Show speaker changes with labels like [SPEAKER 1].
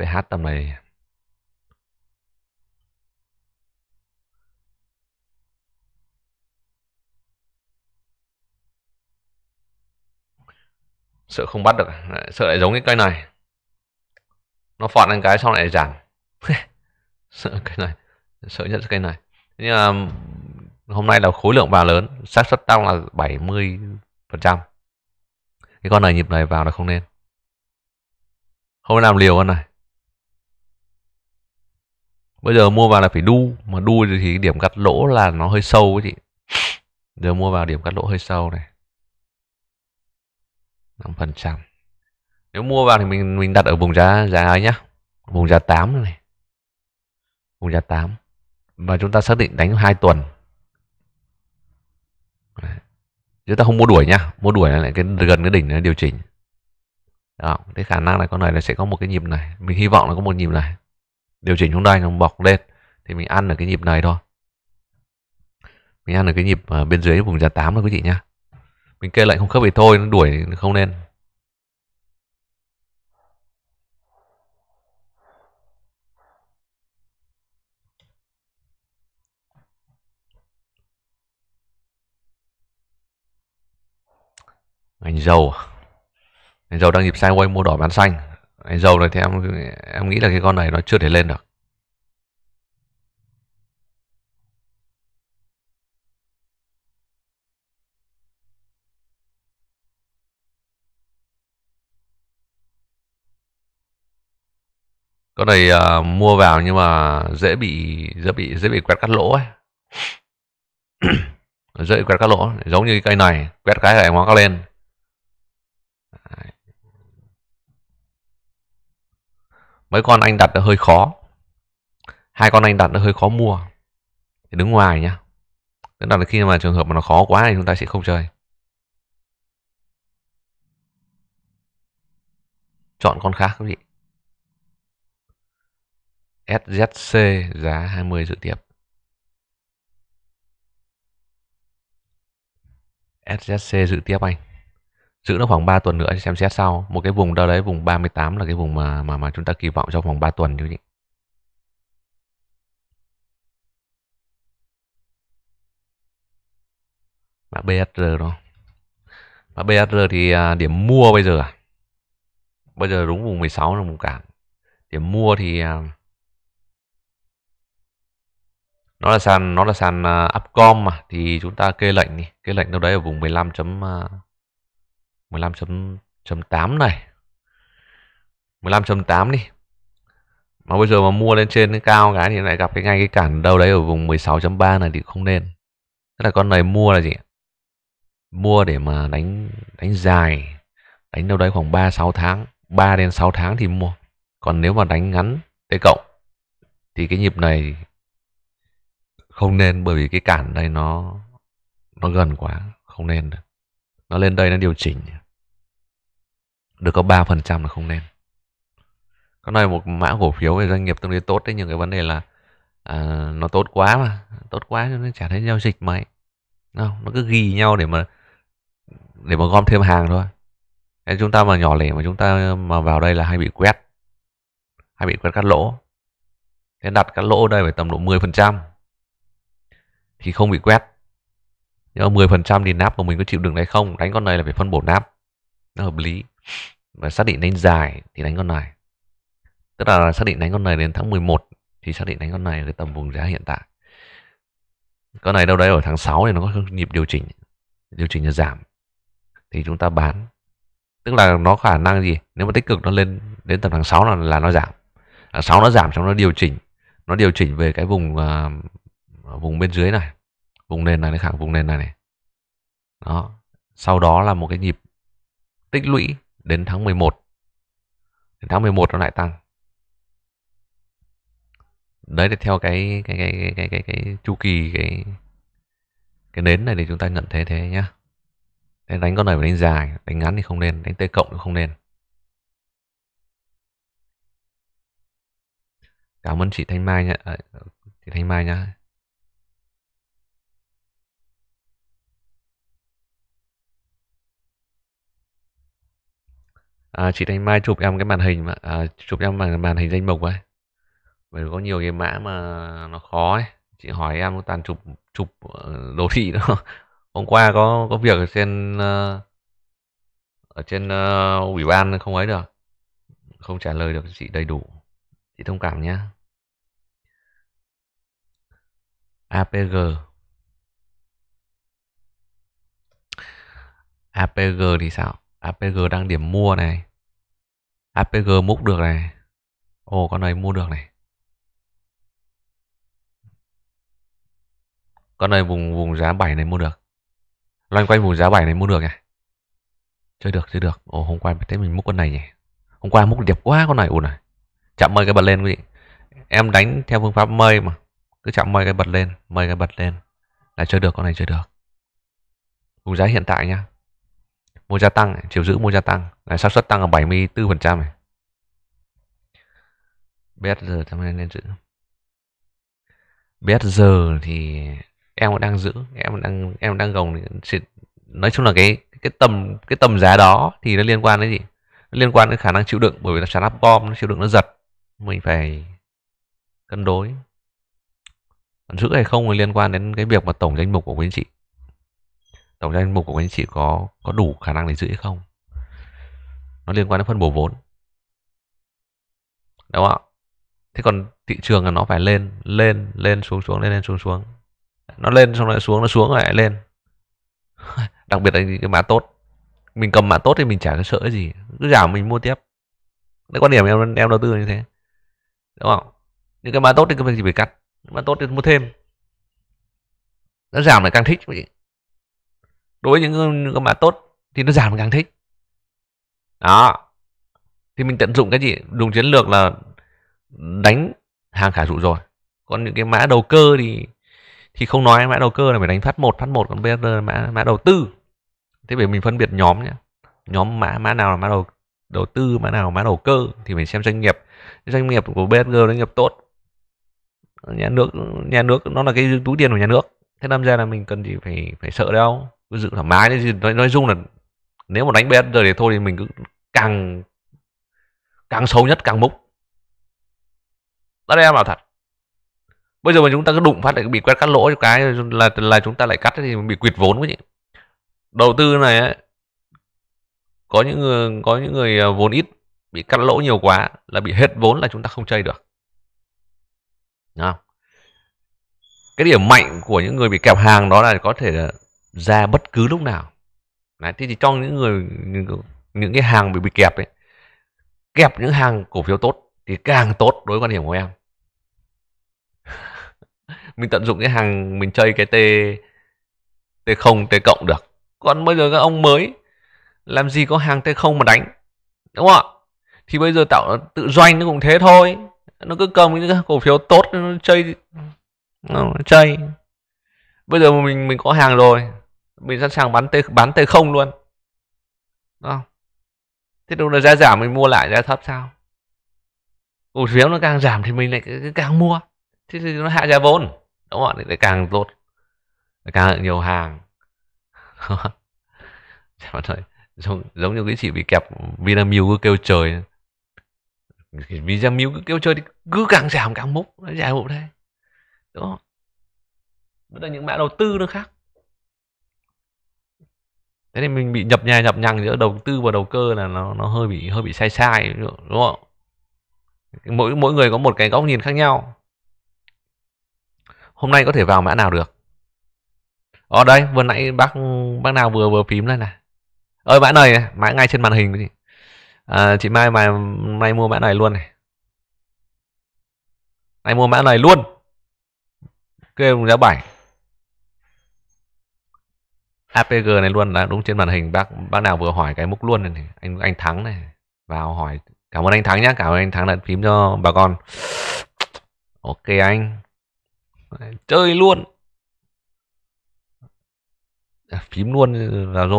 [SPEAKER 1] cái hát tầm này sợ không bắt được à? sợ lại giống cái cây này nó phọt lên cái xong lại giảm sợ cái này sợ nhất cái này nhưng mà hôm nay là khối lượng vào lớn xác suất tăng là 70 phần trăm cái con này nhịp này vào là không nên không làm liều con này bây giờ mua vào là phải đu mà đu thì điểm cắt lỗ là nó hơi sâu ấy chị giờ mua vào điểm cắt lỗ hơi sâu này năm phần trăm nếu mua vào thì mình mình đặt ở vùng giá giá ấy nhá vùng giá 8 này vùng giá 8 và chúng ta xác định đánh 2 tuần Đấy. chúng ta không mua đuổi nhá mua đuổi là lại cái gần cái đỉnh nó điều chỉnh đó cái khả năng là con này là sẽ có một cái nhịp này mình hy vọng là có một nhịp này điều chỉnh xuống đây nó bọc lên thì mình ăn ở cái nhịp này thôi mình ăn ở cái nhịp ờ, bên dưới vùng giá 8 thôi quý chị nhá mình kê lệnh không khớp thì thôi nó đuổi không nên ngành dầu à? ngành dầu đang nhịp sideways mua đỏ bán xanh Đấy, dầu này thì em em nghĩ là cái con này nó chưa thể lên được con này uh, mua vào nhưng mà dễ bị dễ bị dễ bị quét cắt lỗ ấy dễ quét cắt lỗ giống như cái cây này quét cái là em hóa các lên mấy con anh đặt nó hơi khó hai con anh đặt nó hơi khó mua thì đứng ngoài nhá tức là khi mà trường hợp mà nó khó quá thì chúng ta sẽ không chơi chọn con khác các vị SZC giá 20 dự tiệp. SZC dự tiếp anh giữ nó khoảng 3 tuần nữa xem xét sau một cái vùng đâu đấy vùng 38 là cái vùng mà mà mà chúng ta kỳ vọng trong vòng 3 tuần chứ nhỉ? mã BSR đó mã BSR thì à, điểm mua bây giờ à bây giờ đúng vùng 16 là vùng cản điểm mua thì à, nó là sàn nó là sàn à, upcom mà thì chúng ta kê lệnh đi kê lệnh đâu đấy ở vùng 15 chấm 15.8 này 15.8 đi mà bây giờ mà mua lên trên cái cao cái thì lại gặp cái ngay cái cản đâu đấy ở vùng 16.3 này thì không nên tức là con này mua là gì mua để mà đánh đánh dài đánh đâu đấy khoảng 3 6 tháng 3 đến 6 tháng thì mua còn nếu mà đánh ngắn tới cộng thì cái nhịp này không nên bởi vì cái cản đây nó nó gần quá không nên được nó lên đây nó điều chỉnh được có 3% là không nên có nơi một mã cổ phiếu về doanh nghiệp tương đối tốt đấy nhưng cái vấn đề là à, nó tốt quá mà tốt quá cho nên chả thấy giao dịch mấy không nó cứ ghi nhau để mà để mà gom thêm hàng thôi nên chúng ta mà nhỏ lẻ mà chúng ta mà vào đây là hay bị quét hay bị quét cắt lỗ thế đặt cắt lỗ đây phải tầm độ 10% thì không bị quét nhưng mà 10% thì nắp của mình có chịu đựng này không đánh con này là phải phân bổ nắp nó hợp lý và xác định đánh dài thì đánh con này tức là xác định đánh con này đến tháng 11 thì xác định đánh con này là tầm vùng giá hiện tại con này đâu đấy ở tháng 6 thì nó có nhịp điều chỉnh điều chỉnh là giảm thì chúng ta bán tức là nó khả năng gì nếu mà tích cực nó lên đến tầm tháng 6 là, là nó giảm tháng à, 6 nó giảm xong nó điều chỉnh nó điều chỉnh về cái vùng uh, vùng bên dưới này vùng nền này nó kháng vùng nền này này đó sau đó là một cái nhịp tích lũy đến tháng 11 đến tháng 11 nó lại tăng đấy thì theo cái cái cái cái cái cái, cái chu kỳ cái cái nến này thì chúng ta nhận thế thế nhá đánh, con này phải đánh dài đánh ngắn thì không nên đánh t cộng thì không nên cảm ơn chị thanh mai nhá ờ, chị thanh mai nhá à, chị Thanh Mai chụp em cái màn hình mà à, chụp em màn màn hình danh mục ấy bởi vì có nhiều cái mã mà nó khó ấy chị hỏi em toàn chụp chụp ờ, đồ thị đó hôm qua có có việc ở trên ờ, ở trên uh, ủy ban không ấy được không trả lời được chị đầy đủ chị thông cảm nhé APG APG thì sao APG đang điểm mua này APG múc được này Ồ con này mua được này Con này vùng vùng giá 7 này mua được Loanh quanh vùng giá 7 này mua được nhỉ? Chơi được chơi được Ồ hôm qua thấy mình múc con này nhỉ Hôm qua múc đẹp quá con này ủa này Chạm mây cái bật lên quý vị Em đánh theo phương pháp mây mà Cứ chạm mây cái bật lên Mây cái bật lên Là chơi được con này chơi được Vùng giá hiện tại nhá mua gia tăng chiều giữ mua gia tăng này xác suất tăng ở 74 phần trăm này BSG trong nên giữ BSG thì em đang giữ em đang em đang gồng nói chung là cái cái tầm cái tầm giá đó thì nó liên quan đến gì nó liên quan đến khả năng chịu đựng bởi vì là sàn bom nó chịu đựng nó giật mình phải cân đối còn giữ hay không thì liên quan đến cái việc mà tổng danh mục của quý anh chị tổng danh mục của anh chị có có đủ khả năng để giữ hay không nó liên quan đến phân bổ vốn đúng không ạ thế còn thị trường là nó phải lên lên lên xuống xuống lên lên xuống xuống nó lên xong lại xuống nó xuống lại lên đặc biệt là cái mã tốt mình cầm mã tốt thì mình chả có sợ cái gì cứ giảm mình mua tiếp đấy quan điểm em em đầu tư như thế đúng không những cái mã tốt thì cứ việc gì phải cắt mã tốt thì mua thêm nó giảm lại càng thích vậy đối với những con mã tốt thì nó giảm càng thích đó thì mình tận dụng cái gì dùng chiến lược là đánh hàng khả dụ rồi còn những cái mã đầu cơ thì thì không nói mã đầu cơ là phải đánh phát một phát một còn bây giờ mã mã đầu tư thế bởi mình phân biệt nhóm nhé nhóm mã mã nào là mã đầu đầu tư mã nào mã đầu cơ thì phải xem doanh nghiệp doanh nghiệp của BSG doanh nghiệp tốt nhà nước nhà nước nó là cái túi tiền của nhà nước thế đâm ra là mình cần gì phải phải sợ đâu cứ giữ thoải mái đấy nói, nói chung là nếu mà đánh bs rồi thì thôi thì mình cứ càng càng xấu nhất càng múc đó đây em bảo thật bây giờ mà chúng ta cứ đụng phát lại bị quét cắt lỗ cái là là chúng ta lại cắt thì bị quyệt vốn quá chị đầu tư này ấy, có những người có những người à, vốn ít bị cắt lỗ nhiều quá là bị hết vốn là chúng ta không chơi được Đúng không? cái điểm mạnh của những người bị kẹp hàng đó là có thể ra bất cứ lúc nào Đấy, thế thì cho những người những, những cái hàng bị bị kẹp ấy kẹp những hàng cổ phiếu tốt thì càng tốt đối với quan điểm của em mình tận dụng cái hàng mình chơi cái t t không t cộng được còn bây giờ các ông mới làm gì có hàng t không mà đánh đúng không ạ thì bây giờ tạo tự doanh nó cũng thế thôi nó cứ cầm những cổ phiếu tốt nó chơi nó chơi bây giờ mình mình có hàng rồi mình sẵn sàng bán t bán t không luôn Đúng không thế đâu là giá giảm mình mua lại giá thấp sao cổ phiếu nó càng giảm thì mình lại càng mua thế thì nó hạ giá vốn đúng không lại càng tốt càng nhiều hàng giống, giống như cái chị bị kẹp Vinamilk cứ kêu trời Vinamilk cứ kêu trời thì cứ càng giảm càng múc nó giải hộ đúng không? đó là những mã đầu tư nó khác thế thì mình bị nhập nhà nhập nhằng giữa đầu tư và đầu cơ là nó nó hơi bị hơi bị sai sai đúng không mỗi mỗi người có một cái góc nhìn khác nhau hôm nay có thể vào mã nào được ở ờ, đây vừa nãy bác bác nào vừa vừa phím đây này ơi mã này mã ngay trên màn hình chị à, chị mai mà nay mua mã này luôn này nay mua mã này luôn kêu giá bảy APG này luôn đã đúng trên màn hình bác bác nào vừa hỏi cái múc luôn này anh anh Thắng này vào hỏi cảm ơn anh Thắng nhá cảm ơn anh Thắng đã phím cho bà con ok anh chơi luôn à, phím luôn là rồi